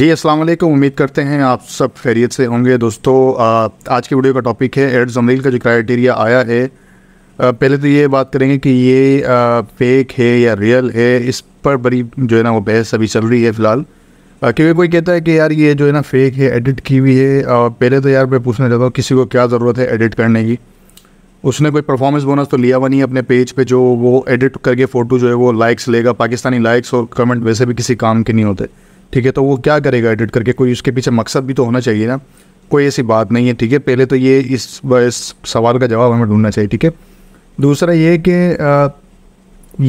जी अस्सलाम वालेकुम उम्मीद करते हैं आप सब खैरियत से होंगे दोस्तों आ, आज की वीडियो का टॉपिक है एड जमील का जो क्राइटेरिया आया है आ, पहले तो ये बात करेंगे कि ये फेक है या रियल है इस पर बड़ी जो है ना वो बहस अभी चल रही है फ़िलहाल क्योंकि कोई कहता है कि यार ये जो है ना फेक है एडिट की हुई है आ, पहले तो यार मैं पूछना चाहता हूँ किसी को क्या ज़रूरत है एडिट करने की उसने कोई परफॉर्मेंस बोनस तो लिया हुआ नहीं अपने पेज पे जो वो एडिट करके फ़ोटो जो है वो लाइक्स लेगा पाकिस्तानी लाइक्स और कमेंट वैसे भी किसी काम के नहीं होते ठीक है तो वो क्या करेगा एडिट करके कोई उसके पीछे मकसद भी तो होना चाहिए ना कोई ऐसी बात नहीं है ठीक है पहले तो ये इस, इस सवाल का जवाब हमें ढूंढना चाहिए ठीक है दूसरा ये कि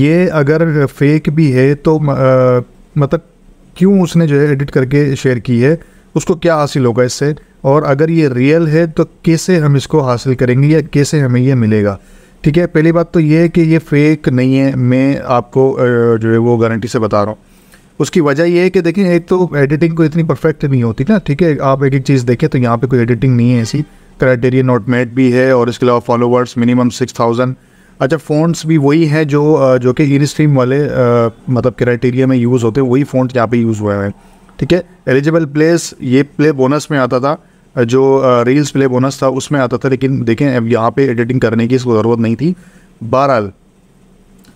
ये अगर फेक भी है तो आ, मतलब क्यों उसने जो है एडिट करके शेयर की है उसको क्या हासिल होगा इससे और अगर ये रियल है तो कैसे हम इसको हासिल करेंगे या कैसे हमें ये मिलेगा ठीक है पहली बात तो ये है कि ये फेक नहीं है मैं आपको जो है वो गारंटी से बता रहा हूँ उसकी वजह यह है कि देखें एक तो एडिटिंग को इतनी परफेक्ट नहीं होती ना ठीक है आप एक एक चीज़ देखें तो यहाँ पे कोई एडिटिंग नहीं है ऐसी क्राइटेरिया नोट मेड भी है और इसके अलावा फॉलोवर्स मिनिमम सिक्स थाउजेंड अच्छा फ़ोनस भी वही है जो जो कि इन स्ट्रीम वाले आ, मतलब क्राइटेरिया में यूज़ होते हैं वही फ़ोन यहाँ पे यूज़ हुआ है ठीक है एलिजिबल प्लेस ये प्ले बोनस में आता था जो रील्स प्ले बोनस था उसमें आता था लेकिन देखें अब यहाँ पे एडिटिंग करने की इसको ज़रूरत नहीं थी बहरहाल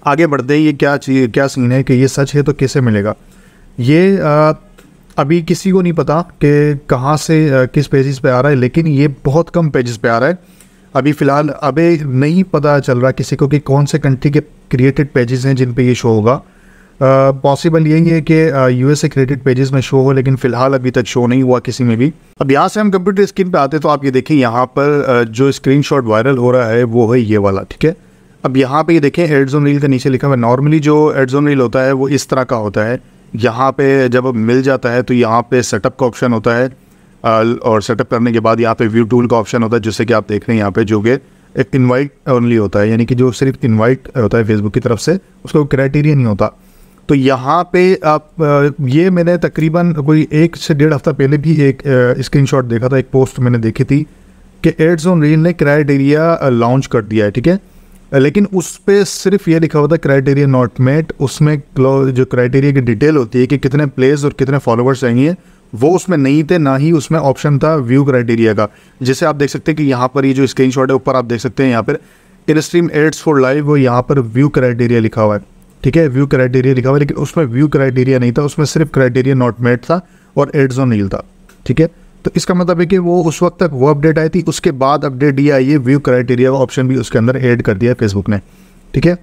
आगे बढ़ते ही ये क्या चीज़ क्या सीन है कि ये सच है तो कैसे मिलेगा ये आ, अभी किसी को नहीं पता कि कहाँ से आ, किस पेजेस पे आ रहा है लेकिन ये बहुत कम पेजेस पे आ रहा है अभी फ़िलहाल अभी नहीं पता चल रहा किसी को कि कौन से कंट्री के क्रिएटेड पेजेस हैं जिन पे ये शो होगा पॉसिबल uh, यही है कि U S A created pages में शो हो लेकिन फिलहाल अभी तक शो नहीं हुआ किसी में भी अब यहाँ से हम कंप्यूटर स्क्रीन पे आते तो आप ये देखें यहाँ पर uh, जो स्क्रीन वायरल हो रहा है वो है ये वाला ठीक है अब यहाँ पे ये देखें एड रील के नीचे लिखा हुआ नॉर्मली जो एडजोन रील होता है वो इस तरह का होता है यहाँ पे जब मिल जाता है तो यहाँ पे सेटअप का ऑप्शन होता है और सेटअप करने के बाद यहाँ पे व्यू टूल का ऑप्शन होता है जिससे कि आप देख रहे हैं यहाँ पे जो कि एक इनवाइट ओनली होता है यानी कि जो सिर्फ इनवाइट होता है फेसबुक की तरफ से उसका क्राइटेरिया नहीं होता तो यहाँ पे आप ये मैंने तकरीबन कोई एक से डेढ़ हफ्ता पहले भी एक स्क्रीनशॉट देखा था एक पोस्ट मैंने देखी थी कि एड्स ऑन रील ने क्राइटेरिया लॉन्च कर दिया है ठीक है लेकिन उस पर सिर्फ ये लिखा हुआ था क्राइटेरिया नॉट मेट उसमें जो क्राइटेरिया की डिटेल होती है कि कितने प्लेस और कितने फॉलोअर्स चाहिए वो उसमें नहीं थे ना ही उसमें ऑप्शन था व्यू क्राइटेरिया का जिसे आप देख सकते हैं कि यहाँ पर ये जो स्क्रीन है ऊपर आप देख सकते हैं यहाँ पर in stream ads for live वो यहाँ पर व्यू क्राइटेरिया लिखा हुआ है ठीक है व्यू क्राइटेरिया लिखा हुआ है लेकिन उसमें व्यू क्राइटेरिया नहीं था उसमें सिर्फ क्राइटेरिया नॉट मेट था और एड्स ऑन नील था ठीक है तो इसका मतलब है कि वो उस वक्त तक वो अपडेट आई थी उसके बाद अपडेट दिया आई है व्यू क्राइटेरिया का ऑप्शन भी उसके अंदर ऐड कर दिया है फेसबुक ने ठीक है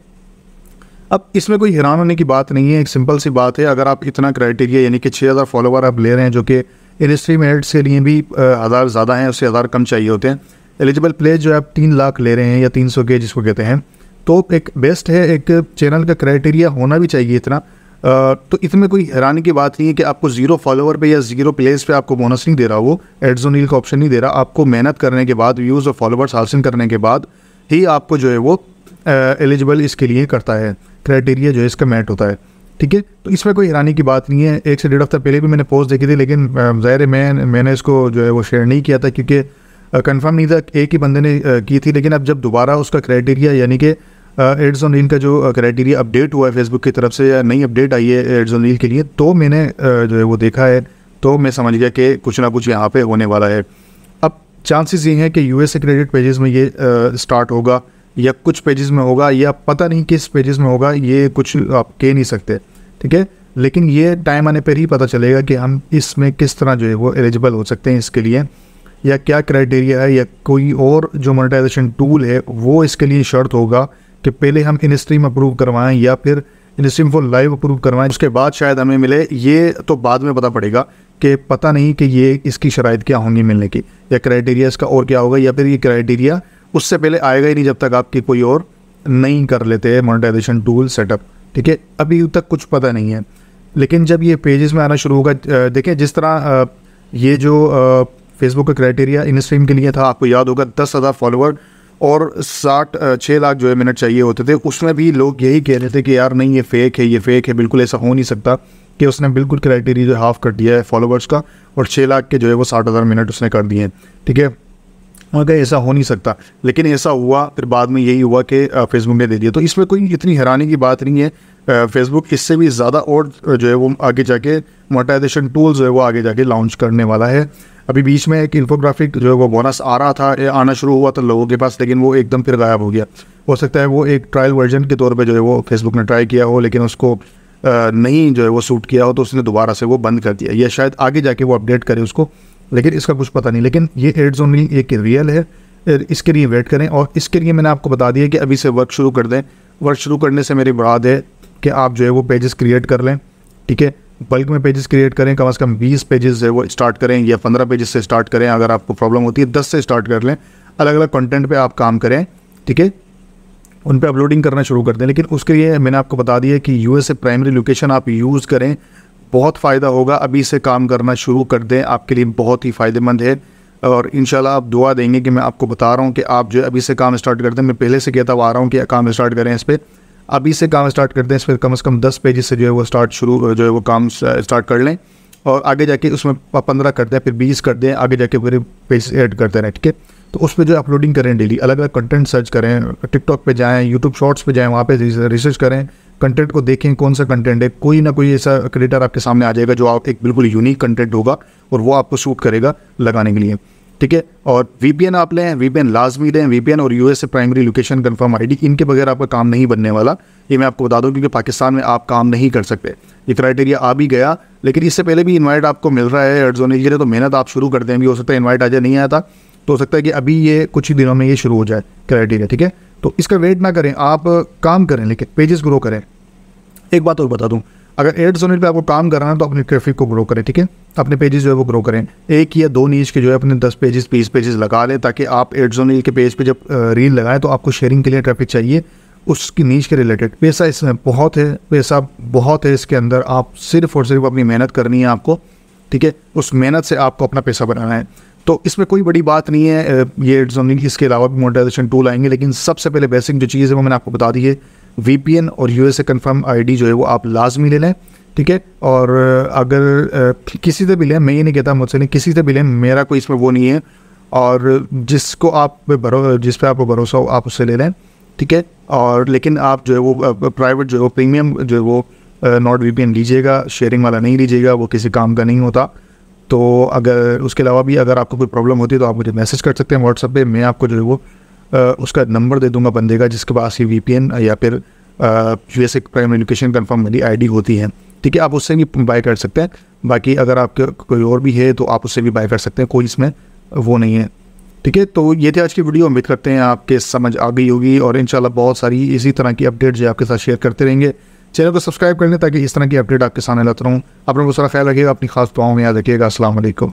अब इसमें कोई हैरान होने की बात नहीं है एक सिंपल सी बात है अगर आप इतना क्राइटेरिया यानी कि छः हज़ार फॉलोवर आप ले रहे हैं जो कि इंडस्ट्री में एड्स के लिए भी हज़ार ज़्यादा हैं उससे हज़ार कम चाहिए होते हैं एलिजिबल प्लेस जो आप तीन लाख ले रहे हैं या तीन सौ के जिसको कहते हैं तो एक बेस्ट है एक चैनल का क्राइटेरिया होना भी चाहिए इतना तो इसमें कोई हैरानी की बात नहीं है कि आपको जीरो फॉलोवर पे या जीरो प्लेस पे आपको बोनस नहीं दे रहा वो एडजोनील का ऑप्शन नहीं दे रहा आपको मेहनत करने के बाद व्यूज़ और फॉलोवर्स हासिल करने के बाद ही आपको जो है वो एलिजिबल इसके लिए करता है क्राइटेरिया जो है इसका मैट होता है ठीक है तो इसमें कोई हैरानी की बात नहीं है एक से डेढ़ हफ्ता पहले भी मैंने पोस्ट देखी थी लेकिन ज़ाहिर है मैं मैंने इसको जो है वो शेयर नहीं किया था क्योंकि कंफर्म नहीं था एक ही बंदे ने की थी लेकिन अब जब दोबारा उसका क्राइटेरिया यानी कि एड्स ऑन रील का जो क्राइटेरिया अपडेट हुआ है फेसबुक की तरफ से या नई अपडेट आई है एड्स ऑन रील के लिए तो मैंने जो है वो देखा है तो मैं समझ गया कि कुछ ना कुछ यहाँ पे होने वाला है अब चांसेस ये हैं कि यू एस क्रेडिट पेजेस में ये स्टार्ट होगा या कुछ पेजेस में होगा या पता नहीं किस पेजेस में होगा ये कुछ आप कह नहीं सकते ठीक है लेकिन ये टाइम आने पर ही पता चलेगा कि हम इसमें किस तरह जो है वो एलिजिबल हो सकते हैं इसके लिए या क्या क्राइटेरिया है या कोई और जो मोनेटाइजेशन टूल है वो इसके लिए शर्त होगा कि पहले हम इन स्ट्रीम अप्रूव करवाएं या फिर इन स्ट्रीम को लाइव अप्रूव करवाएं उसके बाद शायद हमें मिले ये तो बाद में पता पड़ेगा कि पता नहीं कि ये इसकी शराइ क्या होंगी मिलने की या क्राइटेरिया इसका और क्या होगा या फिर ये क्राइटेरिया उससे पहले आएगा ही नहीं जब तक आपकी कोई और नहीं कर लेते मोनिटाइजेशन टूल सेटअप ठीक है अभी तक कुछ पता नहीं है लेकिन जब ये पेजेस में आना शुरू होगा देखें जिस तरह ये जो फेसबुक का क्राइटेरिया इन स्ट्रीम के लिए था आपको याद होगा दस हज़ार फॉलोअर और साठ छः लाख जो है मिनट चाहिए होते थे उसमें भी लोग यही कह रहे थे कि यार नहीं ये फेक है ये फेक है बिल्कुल ऐसा हो नहीं सकता कि उसने बिल्कुल क्राइटेरिया जो हाफ़ कर दिया है फॉलोवर्स का और छः लाख के जो है वो साठ हज़ार मिनट उसने कर दिए हैं ठीक है मगर ऐसा हो नहीं सकता लेकिन ऐसा हुआ फिर बाद में यही हुआ कि फेसबुक ने दे दिया तो इसमें कोई इतनी हैरानी की बात नहीं है फेसबुक इससे भी ज़्यादा और जो है वो आगे जाके मोटाइजेशन टूल जो है वो आगे जाके लॉन्च करने वाला है अभी बीच में एक इन्फोग्राफिक जो है वो बोनस आ रहा था आना शुरू हुआ था लोगों के पास लेकिन वो एकदम फिर गायब हो गया हो सकता है वो एक ट्रायल वर्जन के तौर पे जो है वो फेसबुक ने ट्राई किया हो लेकिन उसको नहीं जो है वो सूट किया हो तो उसने दोबारा से वो बंद कर दिया या शायद आगे जाके वो अपडेट करें उसको लेकिन इसका कुछ पता नहीं लेकिन ये एड्स ओनली एक रियल है इसके लिए वेट करें और इसके लिए मैंने आपको बता दिया कि अभी से वर्क शुरू कर दें वर्क शुरू करने से मेरी मुराद है कि आप जो है वो पेजेस क्रिएट कर लें ठीक है बल्क में पेजेस क्रिएट करें कम से कम 20 पेजेस है वो स्टार्ट करें या 15 पेजेस से स्टार्ट करें अगर आपको प्रॉब्लम होती है 10 से स्टार्ट कर लें अलग अलग कंटेंट पे आप काम करें ठीक है उन पर अपलोडिंग करना शुरू कर दें लेकिन उसके लिए मैंने आपको बता दिया कि यू प्राइमरी लोकेशन आप यूज़ करें बहुत फ़ायदा होगा अभी से काम करना शुरू कर दें आपके लिए बहुत ही फ़ायदेमंद है और इन आप दुआ देंगे कि मैं आपको बता रहा हूँ कि आप जो अभी से काम स्टार्ट कर दें मैं पहले से कहता हुआ आ रहा हूँ कि काम स्टार्ट करें इस पर अभी से काम स्टार्ट करते हैं इस पर कम से कम दस पेजेस से जो है वो स्टार्ट शुरू जो है वो काम स्टार्ट uh, कर लें और आगे जाके उसमें पंद्रह कर दें फिर बीस कर दें आगे जाके पूरे पेज ऐड करते रहें ठीक है तो उस पर जो अपलोडिंग करें डेली अलग अलग कंटेंट सर्च करें टिकटॉक पे जाएं यूट्यूब शॉर्ट्स पे जाएं वहाँ पे रिसर्च करें कंटेंट को देखें कौन सा कंटेंट है कोई ना कोई ऐसा क्रिएटर आपके सामने आ जाएगा जो आप एक बिल्कुल यूनिक कंटेंट होगा और वो आपको सूट करेगा लगाने के लिए ठीक है और वीपीएन आप लें वीपीएन लाजमी लें वीपीएन और US primary location confirm ID इनके बगैर आपका काम नहीं बनने वाला ये मैं आपको बता दूं क्योंकि पाकिस्तान में आप काम नहीं कर सकते ये क्राइटेरिया आ भी गया लेकिन इससे पहले भी इन्वाइट आपको मिल रहा है एडजोने के लिए तो मेहनत आप शुरू करते हैं भी हो सकता है इन्वाइट आज नहीं आया था तो हो सकता है कि अभी ये कुछ ही दिनों में ये शुरू हो जाए क्राइटेरिया ठीक है तो इसका वेट ना करें आप काम करें लेकिन पेजेस ग्रो करें एक बात और बता दूँ अगर एड जोन पे आपको काम करना है तो अपने ट्रैफिक को ग्रो करें ठीक है अपने पेजेस जो है वो ग्रो करें एक या दो नीच के जो है अपने दस पेजेस बीस पेजेस लगा लें ताकि आप एड जोन के पेज पे जब रील लगाएं तो आपको शेयरिंग के लिए ट्रैफिक चाहिए उसकी नीच के रिलेटेड पैसा इसमें बहुत है पैसा बहुत है इसके अंदर आप सिर्फ और सिर्फ अपनी मेहनत करनी है आपको ठीक है उस मेहनत से आपको अपना पैसा बनाना है तो इसमें कोई बड़ी बात नहीं है ये एड जोनल इसके अलावा भी मोनेटाइजेशन टूल आएंगे लेकिन सबसे पहले बेसिक जो चीज़ है वो मैंने आपको बता दी है वी और यू ए कन्फर्म आई जो है वो आप लाजमी ले लें ठीक है और अगर किसी से भी लें मैं ये नहीं कहता मुझसे नहीं किसी से भी लें मेरा कोई इसमें वो नहीं है और जिसको आप भरो जिस पर आपको भरोसा हो आप उससे ले लें ठीक है और लेकिन आप जो है वो प्राइवेट जो है वो प्रीमियम जो है वो नॉट वी लीजिएगा शेयरिंग वाला नहीं लीजिएगा वो किसी काम का नहीं होता तो अगर उसके अलावा भी अगर आपको कोई प्रॉब्लम होती है तो आप मुझे मैसेज कर सकते हैं व्हाट्सअप पे मैं आपको जो है वो उसका नंबर दे दूंगा बंदे का जिसके पास ये वी या फिर U S prime education confirm वाली डी होती है ठीक है आप उससे भी बाय कर सकते हैं बाकी अगर आपके कोई और भी है तो आप उससे भी बाय कर सकते हैं कोई इसमें वो नहीं है ठीक है तो ये थे आज की वीडियो उम्मीद करते हैं आपके समझ आ गई होगी और शाला बहुत सारी इसी तरह की अपडेट जो आपके साथ शेयर करते रहेंगे चैनल को सब्सक्राइब कर लें ताकि इस तरह की अपडेट आपके सामने लाता रहूँ आप लोगों को सारा ख्याल रखिएगा अपनी खास दुआओं में याद रखिएगा असल